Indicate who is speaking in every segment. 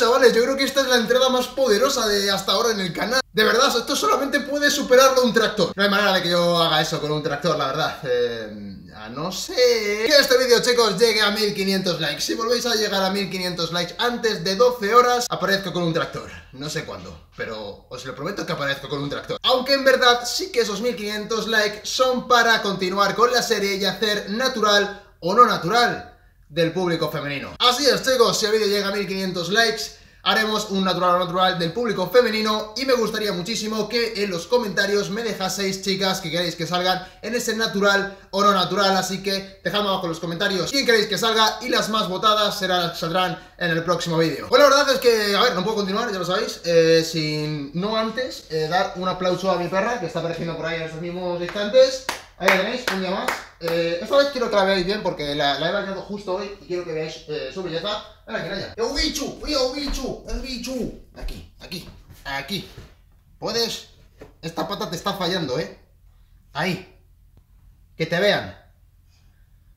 Speaker 1: chavales, yo creo que esta es la entrada más poderosa de hasta ahora en el canal. De verdad, esto solamente puede superarlo un tractor. No hay manera de que yo haga eso con un tractor, la verdad. Eh, no sé... que este vídeo, chicos, llegue a 1500 likes. Si volvéis a llegar a 1500 likes antes de 12 horas, aparezco con un tractor. No sé cuándo, pero os lo prometo que aparezco con un tractor. Aunque en verdad sí que esos 1500 likes son para continuar con la serie y hacer natural o no natural del público femenino. Así es chicos, si el vídeo llega a 1500 likes, haremos un natural natural del público femenino y me gustaría muchísimo que en los comentarios me dejaseis chicas que queréis que salgan en ese natural o no natural, así que dejadme abajo en los comentarios quién queréis que salga y las más votadas serán saldrán en el próximo vídeo. Bueno, pues la verdad es que, a ver, no puedo continuar, ya lo sabéis, eh, sin no antes eh, dar un aplauso a mi perra que está apareciendo por ahí en estos mismos instantes. Ahí tenéis, un día más. Eh, esta vez quiero que la veáis bien porque la, he bañado justo hoy y quiero que veáis su belleza. En Aquí, aquí, aquí. Puedes. Esta pata te está fallando, ¿eh? Ahí. Que te vean.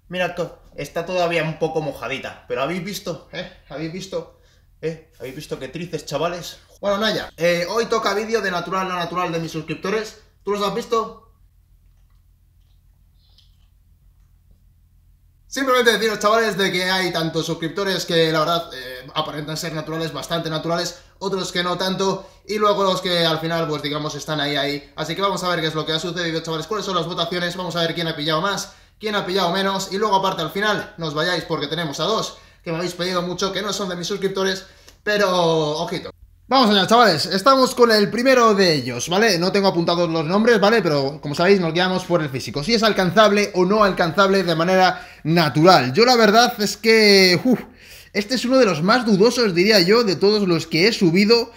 Speaker 1: Mira, está todavía un poco mojadita. Pero ¿habéis visto? ¿Eh? ¿Habéis visto? ¿Eh? ¿Habéis visto qué tristes chavales? Bueno, Naya, eh, hoy toca vídeo de natural a natural de mis suscriptores. ¿Tú los has visto? Simplemente deciros, chavales, de que hay tantos suscriptores que la verdad eh, aparentan ser naturales, bastante naturales, otros que no tanto, y luego los que al final, pues digamos, están ahí, ahí. Así que vamos a ver qué es lo que ha sucedido, chavales, cuáles son las votaciones, vamos a ver quién ha pillado más, quién ha pillado menos, y luego aparte al final, nos vayáis porque tenemos a dos, que me habéis pedido mucho, que no son de mis suscriptores, pero ojito. Vamos allá, chavales, estamos con el primero de ellos, ¿vale? No tengo apuntados los nombres, ¿vale? Pero como sabéis, nos guiamos por el físico, si es alcanzable o no alcanzable de manera natural. Yo la verdad es que... Uf, este es uno de los más dudosos, diría yo, de todos los que he subido.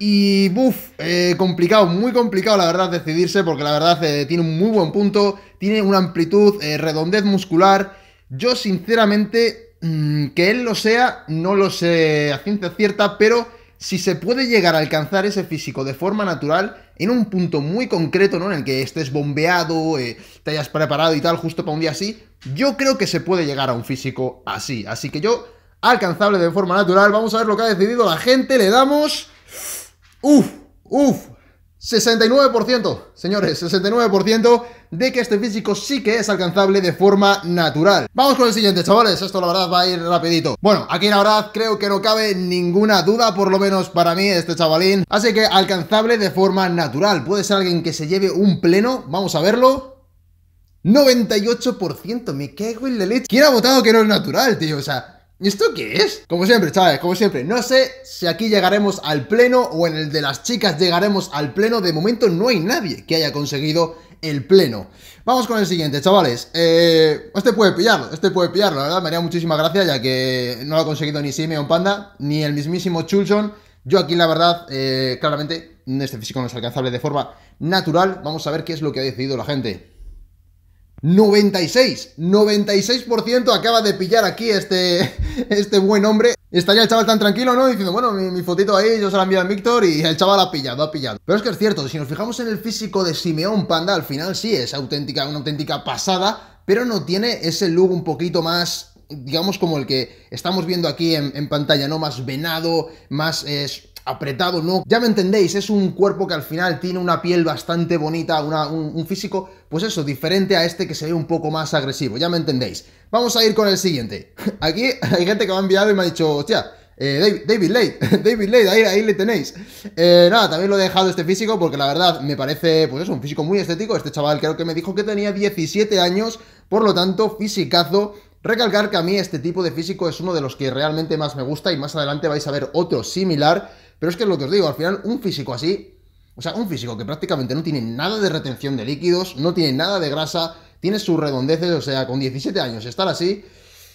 Speaker 1: Y, buf, eh, complicado, muy complicado la verdad decidirse, porque la verdad eh, tiene un muy buen punto, tiene una amplitud, eh, redondez muscular. Yo sinceramente Mm, que él lo sea, no lo sé a ciencia cierta, pero si se puede llegar a alcanzar ese físico de forma natural en un punto muy concreto, ¿no? En el que estés bombeado, eh, te hayas preparado y tal, justo para un día así, yo creo que se puede llegar a un físico así. Así que yo, alcanzable de forma natural, vamos a ver lo que ha decidido la gente, le damos... Uf, uf, 69%, señores, 69% de que este físico sí que es alcanzable de forma natural. Vamos con el siguiente, chavales, esto la verdad va a ir rapidito. Bueno, aquí la verdad creo que no cabe ninguna duda, por lo menos para mí, este chavalín. Así que alcanzable de forma natural. Puede ser alguien que se lleve un pleno, vamos a verlo. 98%, me cago en la ¿Quién ha votado que no es natural, tío? O sea, ¿Y esto qué es? Como siempre, chavales, como siempre, no sé si aquí llegaremos al pleno o en el de las chicas llegaremos al pleno. De momento no hay nadie que haya conseguido el pleno. Vamos con el siguiente, chavales. Eh, este puede pillarlo, este puede pillarlo, la verdad. Me haría muchísima gracia ya que no lo ha conseguido ni Simeon Panda, ni el mismísimo Chulson. Yo aquí, la verdad, eh, claramente, este físico no es alcanzable de forma natural. Vamos a ver qué es lo que ha decidido la gente. 96, 96% acaba de pillar aquí este, este buen hombre. Estaría el chaval tan tranquilo, ¿no? Diciendo, bueno, mi, fotito ahí, yo se la envío a Víctor y el chaval ha pillado, ha pillado. Pero es que es cierto, si nos fijamos en el físico de Simeón Panda, al final sí es auténtica, una auténtica pasada, pero no tiene ese look un poquito más digamos como el que estamos viendo aquí en, pantalla, ¿no? Más venado, más apretado, no, ya me entendéis, es un cuerpo que al final tiene una piel bastante bonita, una, un, físico, pues eso, diferente a este que se ve un poco más agresivo, ya me entendéis. Vamos a ir con el siguiente. Aquí hay gente que me ha enviado y me ha dicho, hostia, eh, David Late, David Late, ahí, le tenéis. Eh, nada, también lo he dejado este físico porque la verdad me parece, pues eso, un físico muy estético. Este chaval creo que me dijo que tenía 17 años, por lo tanto, fisicazo. Recalcar que a mí este tipo de físico es uno de los que realmente más me gusta y más adelante vais a ver otro similar. Pero es que es lo que os digo, al final un físico así, o sea, un físico que prácticamente no tiene nada de retención de líquidos, no tiene nada de grasa, tiene sus redondeces, o sea, con 17 años estar así,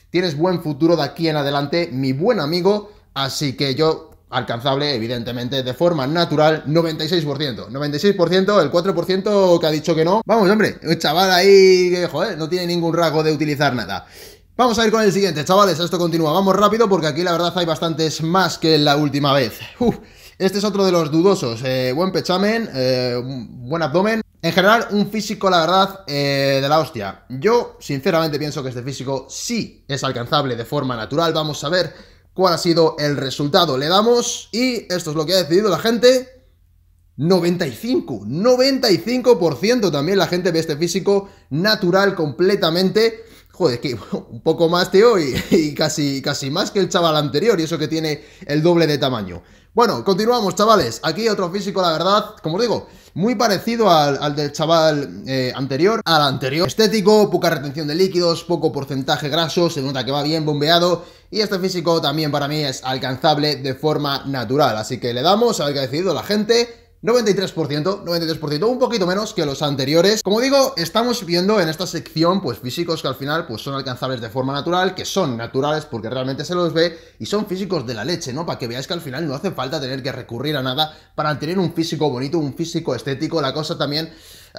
Speaker 1: tienes buen futuro de aquí en adelante, mi buen amigo, así que yo alcanzable, evidentemente, de forma natural, 96%. 96%, el 4% que ha dicho que no. Vamos, hombre, un chaval ahí, joder, no tiene ningún rasgo de utilizar nada. Vamos a ir con el siguiente, chavales, esto continúa, vamos rápido porque aquí la verdad hay bastantes más que la última vez. este es otro de los dudosos, eh, buen pechamen, eh, buen abdomen, en general un físico la verdad eh, de la hostia. Yo sinceramente pienso que este físico sí es alcanzable de forma natural, vamos a ver cuál ha sido el resultado. Le damos y esto es lo que ha decidido la gente, 95, 95% también la gente ve este físico natural completamente. Joder, es que un poco más, tío, y, y, casi, casi más que el chaval anterior, y eso que tiene el doble de tamaño. Bueno, continuamos, chavales. Aquí otro físico, la verdad, como os digo, muy parecido al, del chaval eh, anterior, al anterior. Estético, poca retención de líquidos, poco porcentaje graso, se nota que va bien bombeado. Y este físico también para mí es alcanzable de forma natural. Así que le damos a ver que ha decidido la gente 93%, 93%, un poquito menos que los anteriores. Como digo, estamos viendo en esta sección, pues físicos que al final pues son alcanzables de forma natural, que son naturales porque realmente se los ve y son físicos de la leche, ¿no? Para que veáis que al final no hace falta tener que recurrir a nada para tener un físico bonito, un físico estético, la cosa también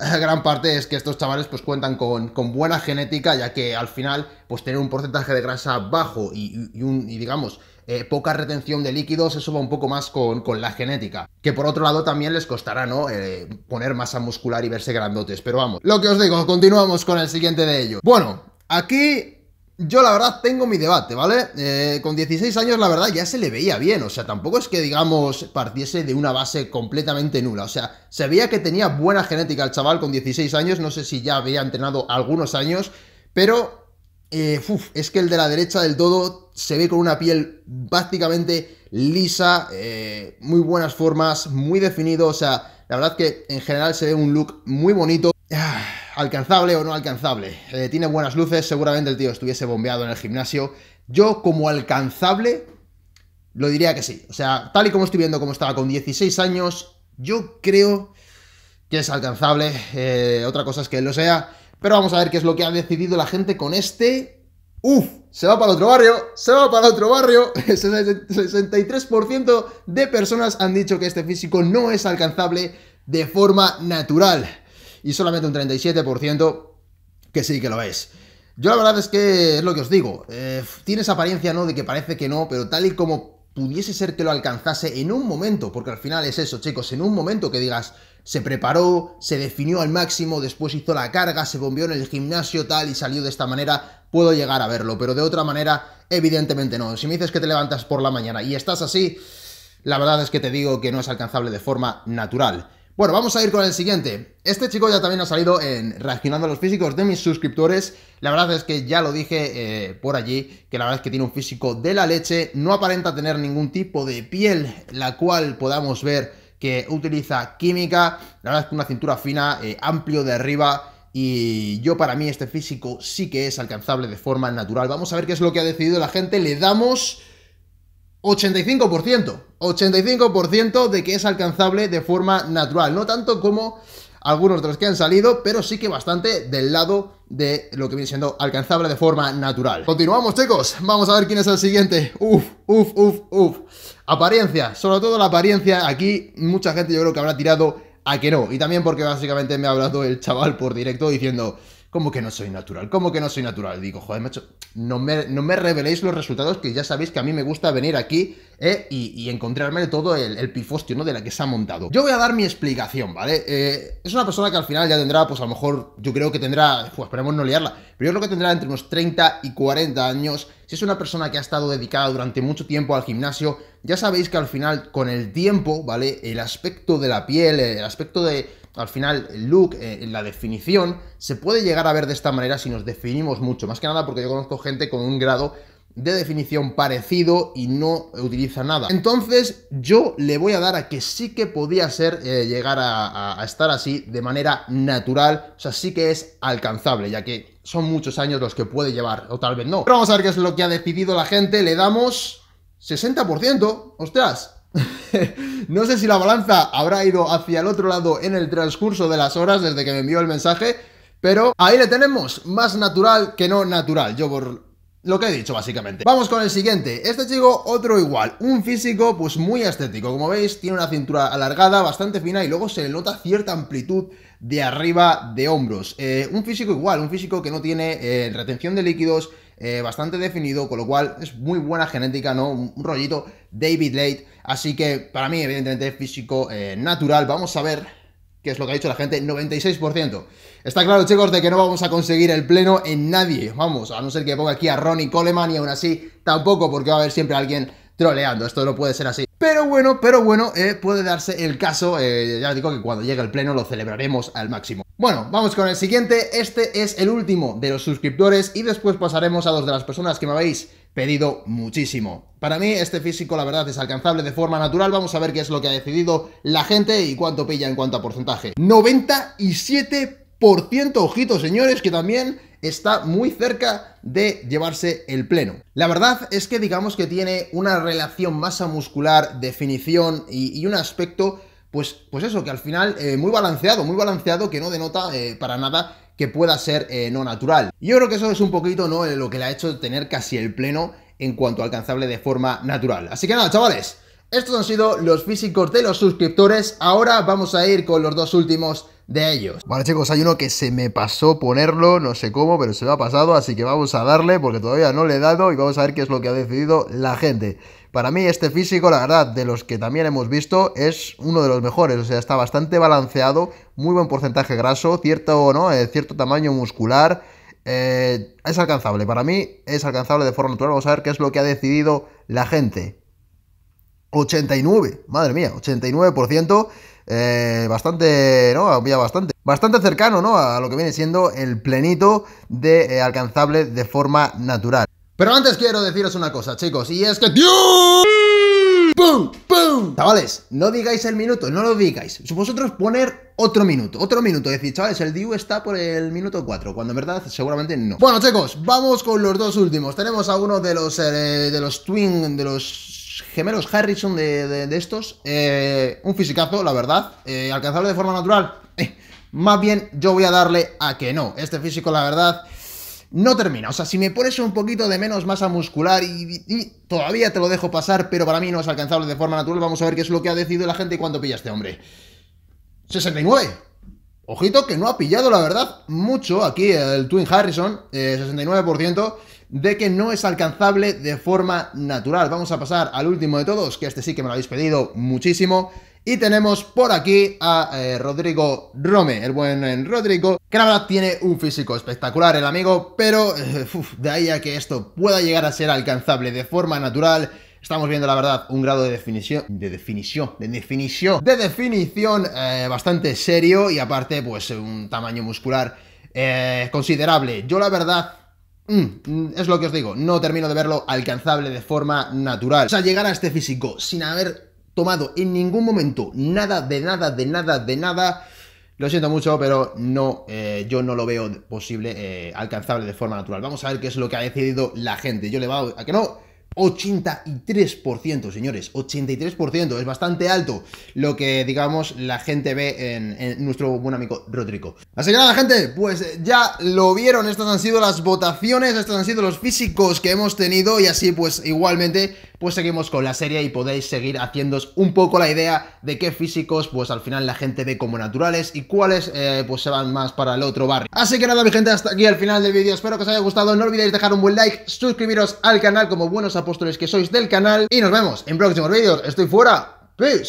Speaker 1: gran parte es que estos chavales pues cuentan con, buena genética, ya que al final pues tener un porcentaje de grasa bajo y, un, digamos eh, poca retención de líquidos, eso va un poco más con, la genética. Que por otro lado también les costará, ¿no? Eh, poner masa muscular y verse grandotes, pero vamos. Lo que os digo, continuamos con el siguiente de ellos. Bueno, aquí yo la verdad tengo mi debate, ¿vale? Eh, con 16 años la verdad ya se le veía bien, o sea, tampoco es que digamos partiese de una base completamente nula, o sea, se veía que tenía buena genética el chaval con 16 años, no sé si ya había entrenado algunos años, pero eh, es que el de la derecha del todo se ve con una piel básicamente lisa, eh, muy buenas formas, muy definido, o sea, la verdad que en general se ve un look muy bonito. Ah alcanzable o no alcanzable. Eh, tiene buenas luces, seguramente el tío estuviese bombeado en el gimnasio. Yo como alcanzable lo diría que sí. O sea, tal y como estoy viendo cómo estaba con 16 años, yo creo que es alcanzable. Eh, otra cosa es que lo sea. Pero vamos a ver qué es lo que ha decidido la gente con este. ¡Uf! Se va para otro barrio, se va para otro barrio. 63% de personas han dicho que este físico no es alcanzable de forma natural y solamente un 37% que sí que lo es. Yo la verdad es que es lo que os digo, eh, tienes tiene esa apariencia, ¿no? De que parece que no, pero tal y como pudiese ser que lo alcanzase en un momento, porque al final es eso, chicos, en un momento que digas, se preparó, se definió al máximo, después hizo la carga, se bombeó en el gimnasio tal y salió de esta manera, puedo llegar a verlo, pero de otra manera, evidentemente no. Si me dices que te levantas por la mañana y estás así, la verdad es que te digo que no es alcanzable de forma natural. Bueno, vamos a ir con el siguiente. Este chico ya también ha salido en Reaccionando a los físicos de mis suscriptores. La verdad es que ya lo dije eh, por allí, que la verdad es que tiene un físico de la leche. No aparenta tener ningún tipo de piel la cual podamos ver que utiliza química. La verdad es que una cintura fina, eh, amplio de arriba. Y yo para mí este físico sí que es alcanzable de forma natural. Vamos a ver qué es lo que ha decidido la gente. Le damos 85%, 85% de que es alcanzable de forma natural, no tanto como algunos de los que han salido, pero sí que bastante del lado de lo que viene siendo alcanzable de forma natural. Continuamos, chicos. Vamos a ver quién es el siguiente. Uf, uf, uf, uf. Apariencia, sobre todo la apariencia. Aquí mucha gente yo creo que habrá tirado a que no. Y también porque básicamente me ha hablado el chaval por directo diciendo... ¿Cómo que no soy natural? ¿Cómo que no soy natural? digo, joder, macho, no me, no me reveléis los resultados que ya sabéis que a mí me gusta venir aquí eh, y, encontrarme todo el, pifostio, ¿no? De la que se ha montado. Yo voy a dar mi explicación, ¿vale? Eh, es una persona que al final ya tendrá, pues a lo mejor, yo creo que tendrá, pues esperemos no liarla, pero yo creo que tendrá entre unos 30 y 40 años si es una persona que ha estado dedicada durante mucho tiempo al gimnasio, ya sabéis que al final, con el tiempo, ¿vale? El aspecto de la piel, el aspecto de, al final, el look, eh, la definición, se puede llegar a ver de esta manera si nos definimos mucho. Más que nada porque yo conozco gente con un grado de definición parecido y no utiliza nada. Entonces yo le voy a dar a que sí que podía ser eh, llegar a, a, estar así de manera natural, o sea, sí que es alcanzable, ya que son muchos años los que puede llevar, o tal vez no. Pero vamos a ver qué es lo que ha decidido la gente, le damos 60%, ostras. no sé si la balanza habrá ido hacia el otro lado en el transcurso de las horas desde que me envió el mensaje, pero ahí le tenemos, más natural que no natural. Yo por lo que he dicho básicamente. Vamos con el siguiente. Este chico, otro igual. Un físico pues muy estético. Como veis, tiene una cintura alargada, bastante fina y luego se le nota cierta amplitud de arriba de hombros. Eh, un físico igual, un físico que no tiene eh, retención de líquidos, eh, bastante definido, con lo cual es muy buena genética, ¿no? Un rollito David Late. Así que para mí, evidentemente, físico natural. Vamos a ver que es lo que ha dicho la gente, 96%. Está claro, chicos, de que no vamos a conseguir el pleno en nadie, vamos, a no ser que ponga aquí a Ronnie Coleman y aún así tampoco, porque va a haber siempre alguien troleando, esto no puede ser así. Pero bueno, pero bueno, eh, puede darse el caso, eh, ya digo que cuando llegue el pleno lo celebraremos al máximo. Bueno, vamos con el siguiente, este es el último de los suscriptores y después pasaremos a dos de las personas que me habéis pedido muchísimo. Para mí este físico la verdad es alcanzable de forma natural, vamos a ver qué es lo que ha decidido la gente y cuánto pilla en cuanto a porcentaje. 97%, ojito señores, que también está muy cerca de llevarse el pleno. La verdad es que digamos que tiene una relación masa muscular, definición y, un aspecto, pues, pues eso, que al final eh, muy balanceado, muy balanceado, que no denota eh, para nada que pueda ser eh, no natural. Yo creo que eso es un poquito ¿no? lo que le ha hecho tener casi el pleno en cuanto alcanzable de forma natural. Así que nada, chavales. Estos han sido los físicos de los suscriptores, ahora vamos a ir con los dos últimos de ellos. Bueno chicos, hay uno que se me pasó ponerlo, no sé cómo, pero se me ha pasado, así que vamos a darle porque todavía no le he dado y vamos a ver qué es lo que ha decidido la gente. Para mí este físico, la verdad, de los que también hemos visto, es uno de los mejores, o sea, está bastante balanceado, muy buen porcentaje graso, cierto, ¿no? Eh, cierto tamaño muscular, eh, es alcanzable, para mí es alcanzable de forma natural, vamos a ver qué es lo que ha decidido la gente. 89, madre mía, 89%, eh, bastante, ¿no? Había bastante, bastante cercano, ¿no? A lo que viene siendo el plenito de eh, alcanzable de forma natural. Pero antes quiero deciros una cosa, chicos, y es que ¡Dios! ¡Pum! ¡Pum! Chavales, no digáis el minuto, no lo digáis. Vosotros poner otro minuto, otro minuto. Decir, chavales, el DIU está por el minuto 4, cuando en verdad seguramente no. Bueno, chicos, vamos con los dos últimos. Tenemos a uno de los, eh, de los Twin, de los gemelos Harrison de, estos. Eh, un fisicazo, la verdad. Eh, alcanzable de forma natural. más bien, yo voy a darle a que no. Este físico, la verdad, no termina. O sea, si me pones un poquito de menos masa muscular y, y, todavía te lo dejo pasar, pero para mí no es alcanzable de forma natural. Vamos a ver qué es lo que ha decidido la gente y cuánto pilla este hombre. 69. Ojito que no ha pillado, la verdad, mucho aquí el Twin Harrison, 69%. Eh, de que no es alcanzable de forma natural. Vamos a pasar al último de todos, que este sí que me lo habéis pedido muchísimo. Y tenemos por aquí a eh, Rodrigo Rome, el buen eh, Rodrigo, que la verdad tiene un físico espectacular el amigo, pero eh, de ahí a que esto pueda llegar a ser alcanzable de forma natural, Estamos viendo, la verdad, un grado de definición, de definición, de definición, de definición bastante serio y aparte, pues, un tamaño muscular considerable. Yo, la verdad, Mm, mm, es lo que os digo, no termino de verlo alcanzable de forma natural. O sea, llegar a este físico sin haber tomado en ningún momento nada de nada, de nada, de nada. Lo siento mucho, pero no, eh, yo no lo veo posible, eh, alcanzable de forma natural. Vamos a ver qué es lo que ha decidido la gente. Yo le va a que no, 83%, señores, 83%, es bastante alto lo que, digamos, la gente ve en, nuestro buen amigo Rodrigo. Así que nada, gente, pues ya lo vieron, estas han sido las votaciones, estos han sido los físicos que hemos tenido y así pues igualmente pues seguimos con la serie y podéis seguir haciéndos un poco la idea de qué físicos, pues al final la gente ve como naturales y cuáles, eh, pues se van más para el otro barrio. Así que nada, mi gente, hasta aquí al final del vídeo. Espero que os haya gustado. No olvidéis dejar un buen like, suscribiros al canal como buenos apóstoles que sois del canal y nos vemos en próximos vídeos. Estoy fuera. Peace.